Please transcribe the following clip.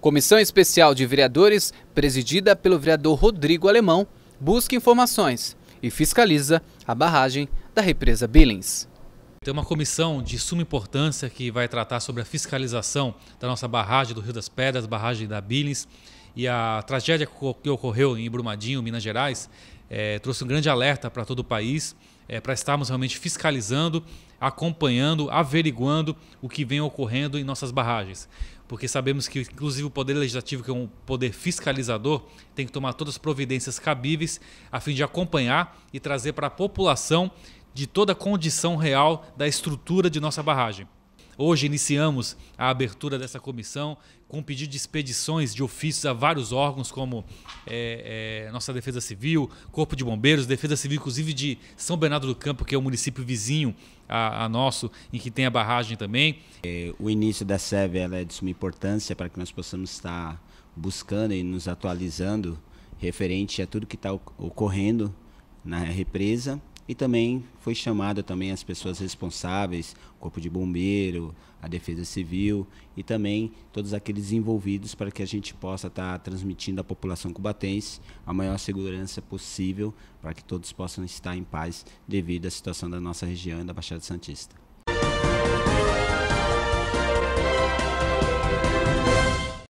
Comissão Especial de Vereadores, presidida pelo vereador Rodrigo Alemão, busca informações e fiscaliza a barragem da represa Billings. Tem uma comissão de suma importância que vai tratar sobre a fiscalização da nossa barragem do Rio das Pedras, barragem da Billings e a tragédia que ocorreu em Brumadinho, Minas Gerais, é, trouxe um grande alerta para todo o país, é, para estarmos realmente fiscalizando, acompanhando, averiguando o que vem ocorrendo em nossas barragens. Porque sabemos que, inclusive, o Poder Legislativo, que é um poder fiscalizador, tem que tomar todas as providências cabíveis a fim de acompanhar e trazer para a população de toda a condição real da estrutura de nossa barragem. Hoje iniciamos a abertura dessa comissão com pedido de expedições de ofícios a vários órgãos, como é, é, nossa Defesa Civil, Corpo de Bombeiros, Defesa Civil, inclusive de São Bernardo do Campo, que é o um município vizinho a, a, nosso, em que tem a barragem também. É, o início da SEV é de suma importância para que nós possamos estar buscando e nos atualizando referente a tudo que está ocorrendo na represa e também foi chamada também as pessoas responsáveis, o corpo de bombeiro, a defesa civil e também todos aqueles envolvidos para que a gente possa estar tá transmitindo à população cubatense a maior segurança possível para que todos possam estar em paz devido à situação da nossa região e da Baixada Santista.